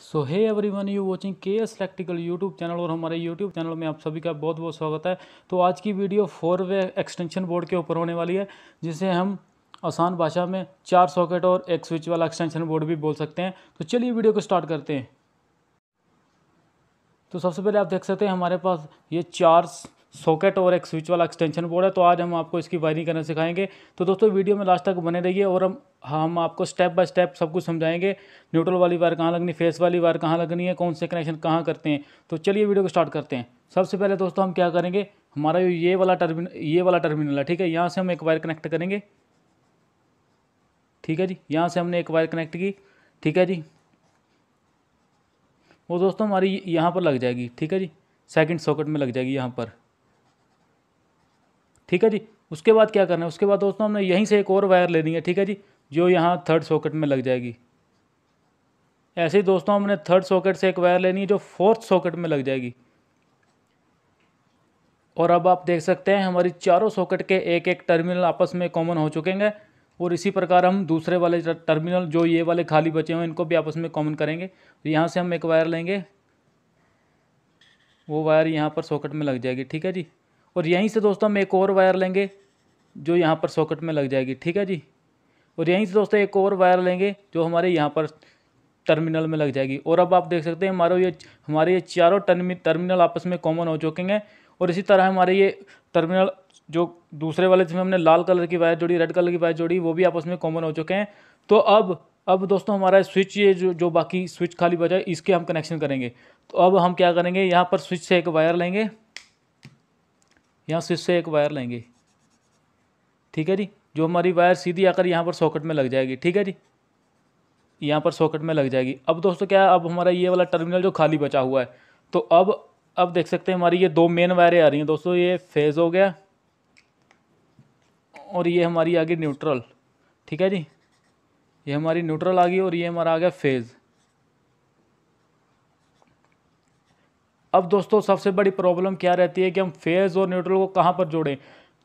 so hi everyone you watching K S electrical YouTube channel और हमारे YouTube channel में आप सभी का बहुत बहुत स्वागत है तो आज की video four way extension board के ऊपर होने वाली है जिसे हम आसान भाषा में चार सॉकेट और एक स्विच वाला एक्सटेंशन बोर्ड भी बोल सकते हैं तो चलिए वीडियो को स्टार्ट करते हैं तो सबसे पहले आप देख सकते हैं हमारे पास ये चार सॉकेट और एक स्विच वाला एक्सटेंशन बोर्ड है तो आज हम आपको इसकी वायरिंग करना सिखाएंगे तो दोस्तों वीडियो में लास्ट तक बने रहिए और हम हम आपको स्टेप बाय स्टेप सब कुछ समझाएंगे न्यूट्रल वाली वायर कहाँ लगनी फेस वाली वायर कहाँ लगनी है कौन से कनेक्शन कहाँ करते हैं तो चलिए वीडियो को स्टार्ट करते हैं सबसे पहले दोस्तों हम क्या करेंगे हमारा ये वाला टर्मिन ये वाला टर्मिनल है ठीक है यहाँ से हम एक वायर कनेक्ट करेंगे ठीक है जी यहाँ से हमने एक वायर कनेक्ट की ठीक है जी वो दोस्तों हमारी यहाँ पर लग जाएगी ठीक है जी सेकंड सॉकेट में लग जाएगी यहाँ पर ठीक है जी उसके बाद क्या करना है उसके बाद दोस्तों हमने यहीं से एक और वायर लेनी है ठीक है जी जो यहाँ थर्ड सॉकेट में लग जाएगी ऐसे ही दोस्तों हमने थर्ड सॉकेट से एक वायर लेनी है जो फोर्थ सॉकेट में लग जाएगी और अब आप देख सकते हैं हमारी चारों सॉकेट के एक एक टर्मिनल आपस में कॉमन हो चुके हैं और इसी प्रकार हम दूसरे वाले टर्मिनल जो ये वाले खाली बचे हुए हैं इनको भी आपस में कॉमन करेंगे तो यहाँ से हम एक वायर लेंगे वो वायर यहाँ पर सॉकेट में लग जाएगी ठीक है जी और यहीं से दोस्तों हम एक और वायर लेंगे जो यहाँ पर सॉकेट में लग जाएगी ठीक है जी और यहीं से दोस्तों एक और वायर लेंगे जो हमारे यहाँ पर टर्मिनल में लग जाएगी और अब आप देख सकते हैं हमारे ये हमारे ये चारों टर्मिनल आपस में कॉमन हो चुके हैं और इसी तरह हमारे ये टर्मिनल जो दूसरे वाले जिसमें हमने लाल कलर की वायर जोड़ी रेड कलर की वायर जोड़ी वो भी आपस में कॉमन हो चुके हैं तो अब अब दोस्तों हमारा स्विच ये जो जो बाकी स्विच खाली बचा है इसके हम कनेक्शन करेंगे तो अब हम क्या करेंगे यहाँ पर स्विच से एक वायर लेंगे यहाँ स्विच से एक वायर लेंगे ठीक है जी जो हमारी वायर सीधी आकर यहाँ पर सॉकेट में लग जाएगी ठीक है जी यहाँ पर सॉकेट में लग जाएगी अब दोस्तों क्या अब हमारा ये वाला टर्मिनल जो खाली बचा हुआ है तो अब अब देख सकते हैं हमारी ये दो मेन वायरें आ रही हैं दोस्तों ये फेज़ हो गया और ये हमारी आ गई न्यूट्रल ठीक है जी ये हमारी न्यूट्रल आ गई और ये हमारा आ गया फेज़ अब दोस्तों सबसे बड़ी प्रॉब्लम क्या रहती है कि हम फेज और न्यूट्रल को कहाँ पर जोड़ें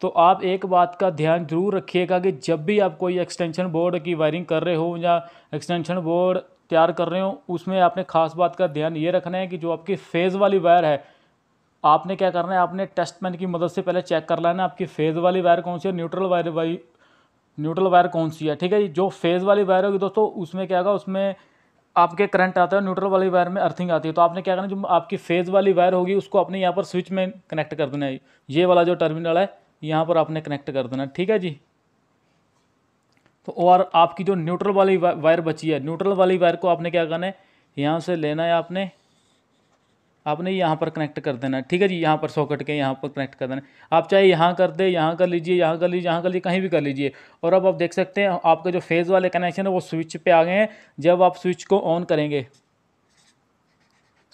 तो आप एक बात का ध्यान जरूर रखिएगा कि जब भी आप कोई एक्सटेंशन बोर्ड की वायरिंग कर रहे हो या एक्सटेंशन बोर्ड तैयार कर रहे हो उसमें आपने खास बात का ध्यान ये रखना है कि जो आपकी फेज़ वाली वायर है आपने क्या करना है आपने टेस्टमैन की मदद से पहले चेक कर लेना आपकी फेज़ वाली वायर कौन सी है neutral wire why neutral wire कौन सी है ठीक है जो फेज़ वाली वायर होगी दोस्तों उसमें क्या होगा उसमें आपके करंट आता है न्यूट्रल वाली वायर में अर्थिंग आती है तो आपने क्या करना जो आपकी फेज़ वाली वायर होगी उसको अपने यहाँ पर स्विच में कनेक्ट कर देना है ये वाला जो टर्मिनल है यहाँ पर आपने कनेक्ट कर देना ठीक है जी तो और आपकी जो न्यूट्रल वाली वायर बची है न्यूट्रल वाली वायर को आपने क्या करना है यहाँ से लेना है आपने आपने यहाँ पर कनेक्ट कर देना ठीक है जी यहाँ पर सॉकेट के यहाँ पर कनेक्ट कर देना आप चाहे यहाँ कर दे यहाँ कर लीजिए यहाँ कर लीजिए यहाँ कर लीजिए कहीं भी कर लीजिए और अब आप देख सकते हैं आपके जो फेज़ वाले कनेक्शन है वो स्विच पे आ गए हैं जब आप स्विच को ऑन करेंगे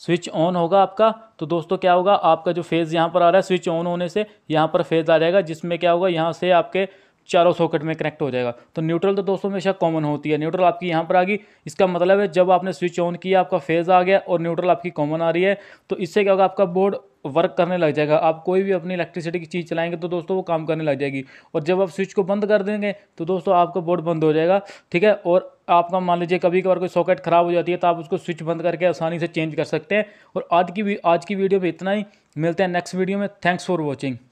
स्विच ऑन होगा आपका तो दोस्तों क्या होगा आपका जो फेज़ यहाँ पर आ रहा है स्विच ऑन होने से यहाँ पर फेज़ आ जाएगा जिसमें क्या होगा यहाँ से आपके चारों सॉकेट में कनेक्ट हो जाएगा तो न्यूट्रल तो दोस्तों हमेशा कॉमन होती है न्यूट्रल आपकी यहाँ पर आ गई इसका मतलब है जब आपने स्विच ऑन किया आपका फेज आ गया और न्यूट्रल आपकी कॉमन आ रही है तो इससे क्या होगा आपका बोर्ड वर्क करने लग जाएगा आप कोई भी अपनी इलेक्ट्रिसिटी की चीज़ चलाएंगे तो दोस्तों वो काम करने लग जाएगी और जब आप स्विच को बंद कर देंगे तो दोस्तों आपका बोर्ड बंद हो जाएगा ठीक है और आपका मान लीजिए कभी कभार कोई सॉकेट ख़राब हो जाती है तो आप उसको स्विच बंद करके आसानी से चेंज कर सकते हैं और आज की आज की वीडियो पर इतना ही मिलते हैं नेक्स्ट वीडियो में थैंक्स फॉर वॉचिंग